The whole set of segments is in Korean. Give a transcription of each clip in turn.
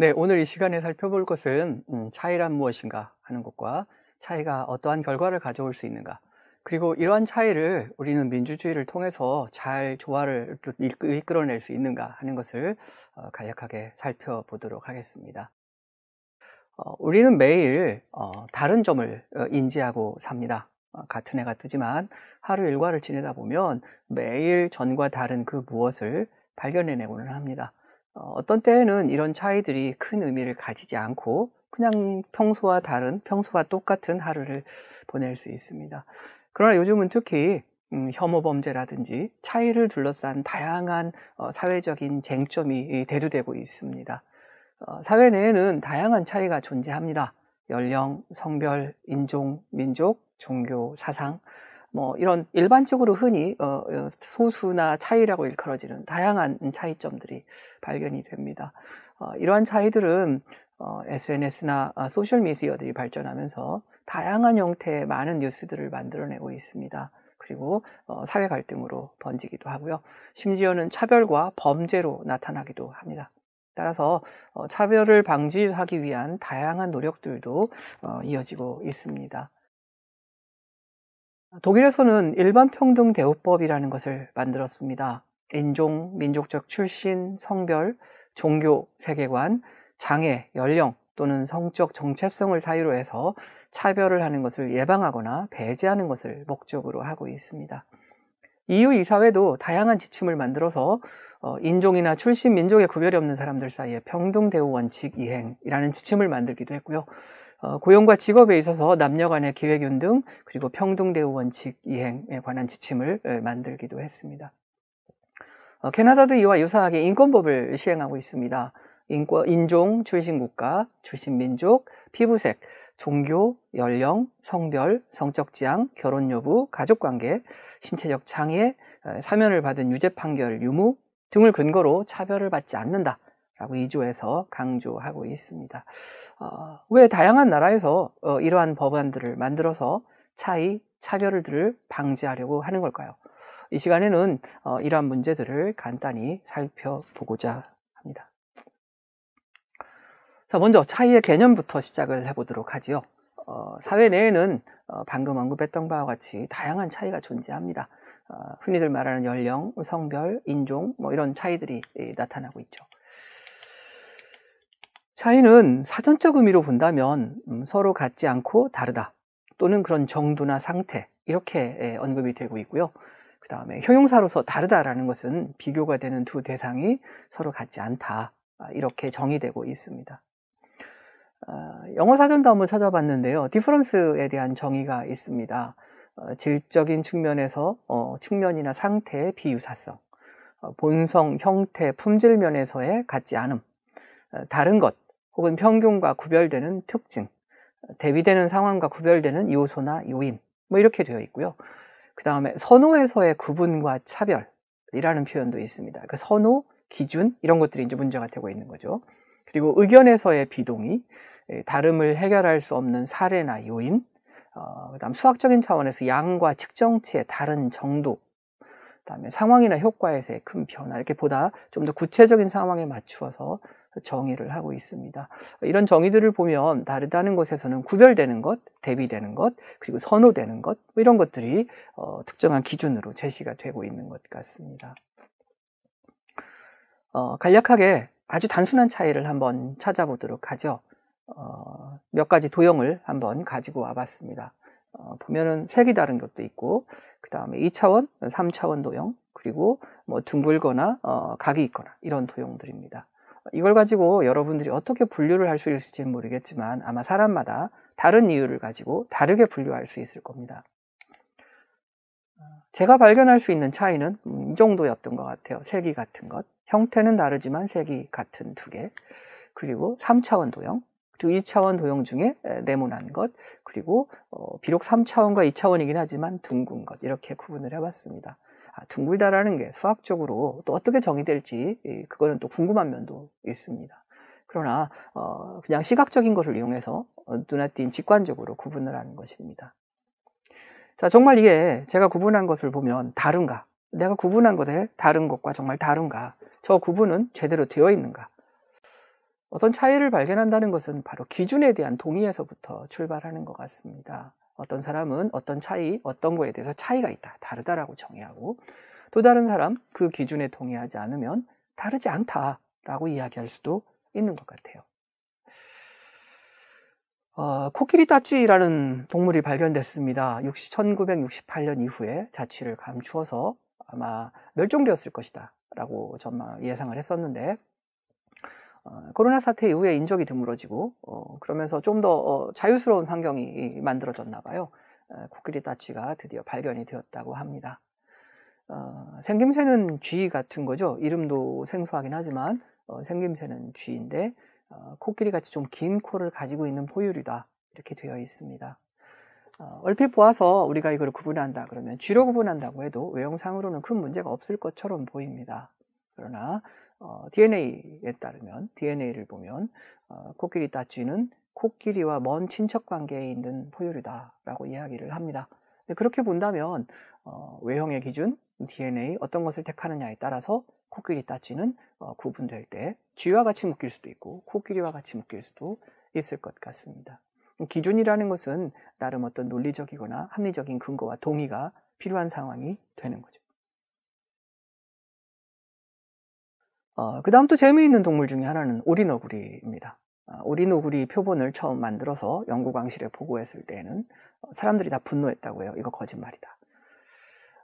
네, 오늘 이 시간에 살펴볼 것은 음, 차이란 무엇인가 하는 것과 차이가 어떠한 결과를 가져올 수 있는가 그리고 이러한 차이를 우리는 민주주의를 통해서 잘 조화를 이끌어낼 수 있는가 하는 것을 어, 간략하게 살펴보도록 하겠습니다. 어, 우리는 매일 어, 다른 점을 어, 인지하고 삽니다. 어, 같은 해가 뜨지만 하루 일과를 지내다 보면 매일 전과 다른 그 무엇을 발견해내고는 합니다. 어, 어떤 때에는 이런 차이들이 큰 의미를 가지지 않고 그냥 평소와 다른 평소와 똑같은 하루를 보낼 수 있습니다. 그러나 요즘은 특히 음, 혐오 범죄라든지 차이를 둘러싼 다양한 어, 사회적인 쟁점이 대두되고 있습니다. 어, 사회 내에는 다양한 차이가 존재합니다. 연령, 성별, 인종, 민족, 종교, 사상, 뭐 이런 일반적으로 흔히 어, 어, 소수나 차이라고 일컬어지는 다양한 차이점들이 발견이 됩니다. 어, 이러한 차이들은 SNS나 소셜 미디어들이 발전하면서 다양한 형태의 많은 뉴스들을 만들어내고 있습니다. 그리고 사회 갈등으로 번지기도 하고요. 심지어는 차별과 범죄로 나타나기도 합니다. 따라서 차별을 방지하기 위한 다양한 노력들도 이어지고 있습니다. 독일에서는 일반평등대우법이라는 것을 만들었습니다. 인종, 민족적 출신, 성별, 종교, 세계관, 장애, 연령 또는 성적 정체성을 사유로 해서 차별을 하는 것을 예방하거나 배제하는 것을 목적으로 하고 있습니다. EU 이사회도 다양한 지침을 만들어서 어, 인종이나 출신, 민족의 구별이 없는 사람들 사이에 평등 대우 원칙 이행이라는 지침을 만들기도 했고요. 어, 고용과 직업에 있어서 남녀 간의 기획균등 그리고 평등대우 원칙 이행에 관한 지침을 만들기도 했습니다. 어, 캐나다도 이와 유사하게 인권법을 시행하고 있습니다. 인권, 인종, 출신국가, 출신민족, 피부색, 종교, 연령, 성별, 성적 지향, 결혼 여부, 가족관계, 신체적 장애, 사면을 받은 유죄 판결 유무 등을 근거로 차별을 받지 않는다. 라고 2조에서 강조하고 있습니다. 어, 왜 다양한 나라에서 어, 이러한 법안들을 만들어서 차이, 차별들을 방지하려고 하는 걸까요? 이 시간에는 어, 이러한 문제들을 간단히 살펴보고자 합니다. 자, 먼저 차이의 개념부터 시작을 해보도록 하지요. 어, 사회 내에는 어, 방금 언급했던 바와 같이 다양한 차이가 존재합니다. 어, 흔히들 말하는 연령, 성별, 인종, 뭐 이런 차이들이 나타나고 있죠. 차이는 사전적 의미로 본다면 음, 서로 같지 않고 다르다 또는 그런 정도나 상태 이렇게 언급이 되고 있고요. 그 다음에 효용사로서 다르다라는 것은 비교가 되는 두 대상이 서로 같지 않다 아, 이렇게 정의되고 있습니다. 아, 영어 사전도 한번 찾아봤는데요. difference에 대한 정의가 있습니다. 어, 질적인 측면에서 어, 측면이나 상태의 비유사성, 어, 본성, 형태, 품질 면에서의 같지 않음, 다른 것, 혹은 평균과 구별되는 특징, 대비되는 상황과 구별되는 요소나 요인, 뭐 이렇게 되어 있고요. 그 다음에 선호에서의 구분과 차별이라는 표현도 있습니다. 그 선호, 기준, 이런 것들이 이제 문제가 되고 있는 거죠. 그리고 의견에서의 비동의, 예, 다름을 해결할 수 없는 사례나 요인, 어, 그 다음 수학적인 차원에서 양과 측정치의 다른 정도, 그 다음에 상황이나 효과에서의 큰 변화, 이렇게 보다 좀 더 구체적인 상황에 맞추어서 정의를 하고 있습니다. 이런 정의들을 보면 다르다는 것에서는 구별되는 것, 대비되는 것, 그리고 선호되는 것 뭐 이런 것들이 어, 특정한 기준으로 제시가 되고 있는 것 같습니다. 어, 간략하게 아주 단순한 차이를 한번 찾아보도록 하죠. 어, 몇 가지 도형을 한번 가지고 와봤습니다. 어, 보면은 색이 다른 것도 있고, 그 다음에 2차원, 3차원 도형, 그리고 뭐 둥글거나 어, 각이 있거나 이런 도형들입니다. 이걸 가지고 여러분들이 어떻게 분류를 할 수 있을지는 모르겠지만 아마 사람마다 다른 이유를 가지고 다르게 분류할 수 있을 겁니다. 제가 발견할 수 있는 차이는 음, 이 정도였던 것 같아요. 색이 같은 것. 형태는 다르지만 색이 같은 두 개. 그리고 3차원 도형. 그리고 2차원 도형 중에 네모난 것. 그리고 어, 비록 3차원과 2차원이긴 하지만 둥근 것. 이렇게 구분을 해봤습니다. 아, 둥글다라는 게 수학적으로 또 어떻게 정의될지 그거는 또 궁금한 면도 있습니다. 그러나 어, 그냥 시각적인 것을 이용해서 어, 눈에 띈 직관적으로 구분을 하는 것입니다. 자, 정말 이게 제가 구분한 것을 보면 다른가? 내가 구분한 것에 다른 것과 정말 다른가? 저 구분은 제대로 되어 있는가? 어떤 차이를 발견한다는 것은 바로 기준에 대한 동의에서부터 출발하는 것 같습니다. 어떤 사람은 어떤 차이, 어떤 거에 대해서 차이가 있다, 다르다라고 정의하고 또 다른 사람 그 기준에 동의하지 않으면 다르지 않다라고 이야기할 수도 있는 것 같아요. 어, 코끼리 따쥐라는 동물이 발견됐습니다. 1968년 이후에 자취를 감추어서 아마 멸종되었을 것이다 라고 전망 예상을 했었는데 어, 코로나 사태 이후에 인적이 드물어지고 어, 그러면서 좀더 어, 자유스러운 환경이 만들어졌나 봐요. 어, 코끼리다치가 드디어 발견이 되었다고 합니다. 어, 생김새는 쥐 같은 거죠. 이름도 생소하긴 하지만 어, 생김새는 쥐인데 코끼리 같이 좀 긴 코를 가지고 있는 포유류다 이렇게 되어 있습니다. 얼핏 보아서 우리가 이걸 구분한다 그러면 쥐로 구분한다고 해도 외형상으로는 큰 문제가 없을 것처럼 보입니다. 그러나 어, DNA에 따르면 DNA를 보면 어, 코끼리 따쥐는 코끼리와 먼 친척 관계에 있는 포유류다라고 이야기를 합니다. 그렇게 본다면 어, 외형의 기준 DNA 어떤 것을 택하느냐에 따라서 코끼리 따쥐는 어, 구분될 때 쥐와 같이 묶일 수도 있고 코끼리와 같이 묶일 수도 있을 것 같습니다. 기준이라는 것은 나름 어떤 논리적이거나 합리적인 근거와 동의가 필요한 상황이 되는 거죠. 어, 그 다음 또 재미있는 동물 중에 하나는 오리너구리입니다. 아, 오리너구리 표본을 처음 만들어서 영국왕실에 보고했을 때에는 어, 사람들이 다 분노했다고요. 해 이거 거짓말이다.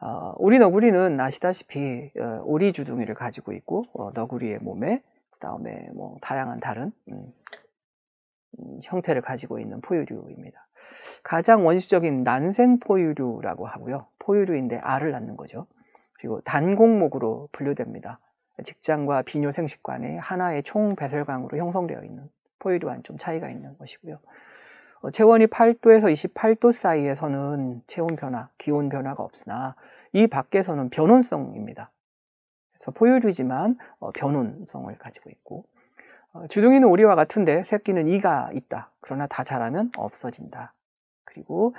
어, 오리 너구리는 아시다시피 어, 오리 주둥이를 가지고 있고 어, 너구리의 몸에 그 다음에 뭐 다양한 다른 음, 음, 형태를 가지고 있는 포유류입니다. 가장 원시적인 난생 포유류라고 하고요. 포유류인데 알을 낳는 거죠. 그리고 단공목으로 분류됩니다. 직장과 비뇨 생식관의 하나의 총배설강으로 형성되어 있는 포유류와는 좀 차이가 있는 것이고요. 체온이 어, 8도에서 28도 사이에서는 체온 변화, 기온 변화가 없으나 이 밖에서는 변온성입니다. 그래서 포유류지만 어, 변온성을 가지고 있고 어, 주둥이는 우리와 같은데 새끼는 이가 있다. 그러나 다 자라면 없어진다. 그리고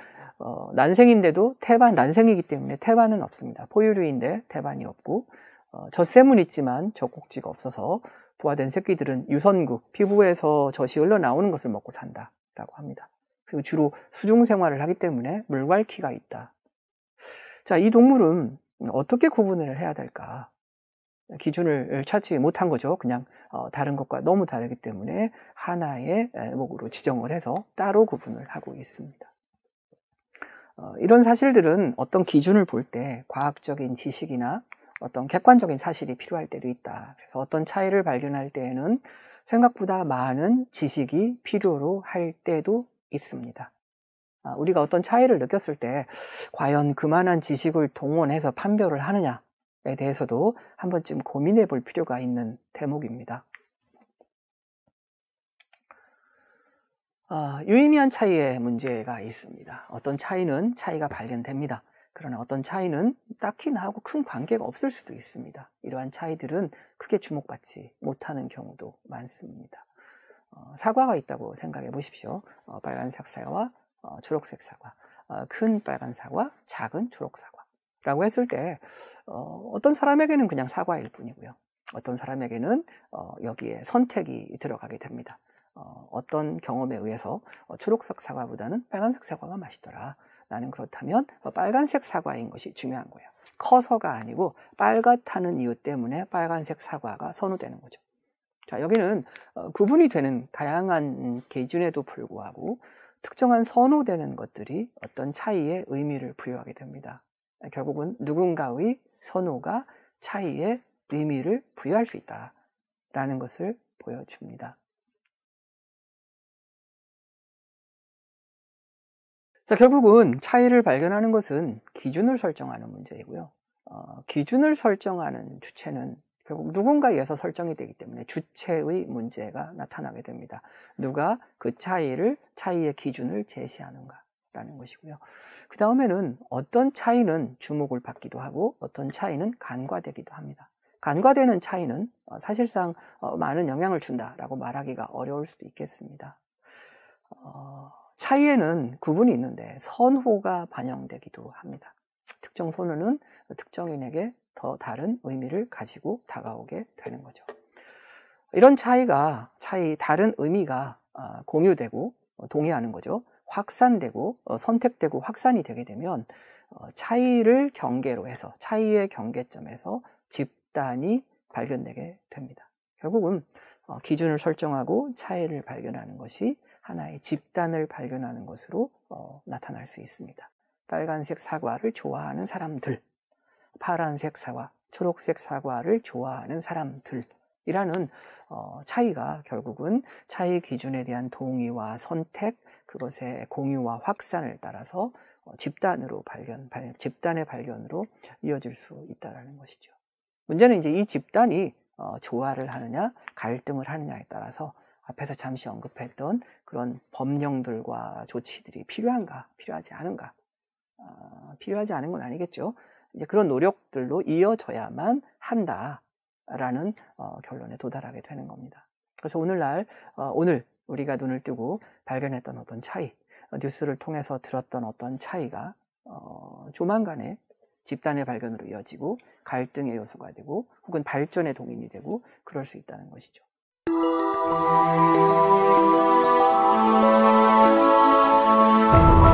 난생인데도 태반 난생이기 때문에 태반은 없습니다. 포유류인데 태반이 없고 젖샘은 어, 있지만 젖꼭지가 없어서 부화된 새끼들은 유선극 피부에서 젖이 흘러나오는 것을 먹고 산다라고 합니다. 그리고 주로 수중 생활을 하기 때문에 물갈퀴가 있다. 자, 이 동물은 어떻게 구분을 해야 될까? 기준을 찾지 못한 거죠. 그냥 어, 다른 것과 너무 다르기 때문에 하나의 목으로 지정을 해서 따로 구분을 하고 있습니다. 어, 이런 사실들은 어떤 기준을 볼 때 과학적인 지식이나 어떤 객관적인 사실이 필요할 때도 있다. 그래서 어떤 차이를 발견할 때에는 생각보다 많은 지식이 필요로 할 때도 있습니다. 아, 우리가 어떤 차이를 느꼈을 때 과연 그만한 지식을 동원해서 판별을 하느냐에 대해서도 한 번쯤 고민해 볼 필요가 있는 대목입니다. 아, 유의미한 차이의 문제가 있습니다. 어떤 차이는 차이가 발견됩니다. 그러나 어떤 차이는 딱히 나하고 큰 관계가 없을 수도 있습니다. 이러한 차이들은 크게 주목받지 못하는 경우도 많습니다. 어, 사과가 있다고 생각해 보십시오. 어, 빨간색 사과와 어, 초록색 사과, 어, 큰 빨간 사과, 작은 초록 사과라고 했을 때 어, 떤 사람에게는 그냥 사과일 뿐이고요. 어떤 사람에게는 어, 여기에 선택이 들어가게 됩니다. 어, 어떤 경험에 의해서 초록색 사과보다는 빨간색 사과가 맛있더라. 나는 그렇다면 뭐 빨간색 사과인 것이 중요한 거예요. 커서가 아니고 빨갛다는 이유 때문에 빨간색 사과가 선호되는 거죠. 자, 여기는 어, 구분이 되는 다양한 기준에도 불구하고 특정한 선호되는 것들이 어떤 차이의 의미를 부여하게 됩니다. 결국은 누군가의 선호가 차이의 의미를 부여할 수 있다라는 것을 보여줍니다. 자, 결국은 차이를 발견하는 것은 기준을 설정하는 문제이고요. 어, 기준을 설정하는 주체는 결국 누군가에서 설정이 되기 때문에 주체의 문제가 나타나게 됩니다. 누가 그 차이를 차이의 기준을 제시하는가라는 것이고요. 그 다음에는 어떤 차이는 주목을 받기도 하고 어떤 차이는 간과되기도 합니다. 간과되는 차이는 어, 사실상 어, 많은 영향을 준다라고 말하기가 어려울 수도 있겠습니다. 어... 차이에는 구분이 있는데 선호가 반영되기도 합니다. 특정 선호는 특정인에게 더 다른 의미를 가지고 다가오게 되는 거죠. 이런 차이가 차이 다른 의미가 아, 공유되고 어, 동의하는 거죠. 확산되고 어, 선택되고 확산이 되게 되면 어, 차이를 경계로 해서 차이의 경계점에서 집단이 발견되게 됩니다. 결국은 기준을 설정하고 차이를 발견하는 것이 하나의 집단을 발견하는 것으로 어, 나타날 수 있습니다. 빨간색 사과를 좋아하는 사람들, 파란색 사과, 초록색 사과를 좋아하는 사람들이라는 어, 차이가 결국은 차이 기준에 대한 동의와 선택, 그것의 공유와 확산을 따라서 어, 집단으로 발견, 발, 집단의 발견으로 이어질 수있다는 것이죠. 문제는 이제 이 집단이 어, 조화를 하느냐, 갈등을 하느냐에 따라서 앞에서 잠시 언급했던 그런 법령들과 조치들이 필요한가, 필요하지 않은가, 어, 필요하지 않은 건 아니겠죠. 이제 그런 노력들로 이어져야만 한다라는 어, 결론에 도달하게 되는 겁니다. 그래서 오늘날 어, 오늘 우리가 눈을 뜨고 발견했던 어떤 차이, 어, 뉴스를 통해서 들었던 어떤 차이가 어, 조만간에 집단의 발견으로 이어지고 갈등의 요소가 되고 혹은 발전의 동인이 되고 그럴 수 있다는 것이죠. Thank you.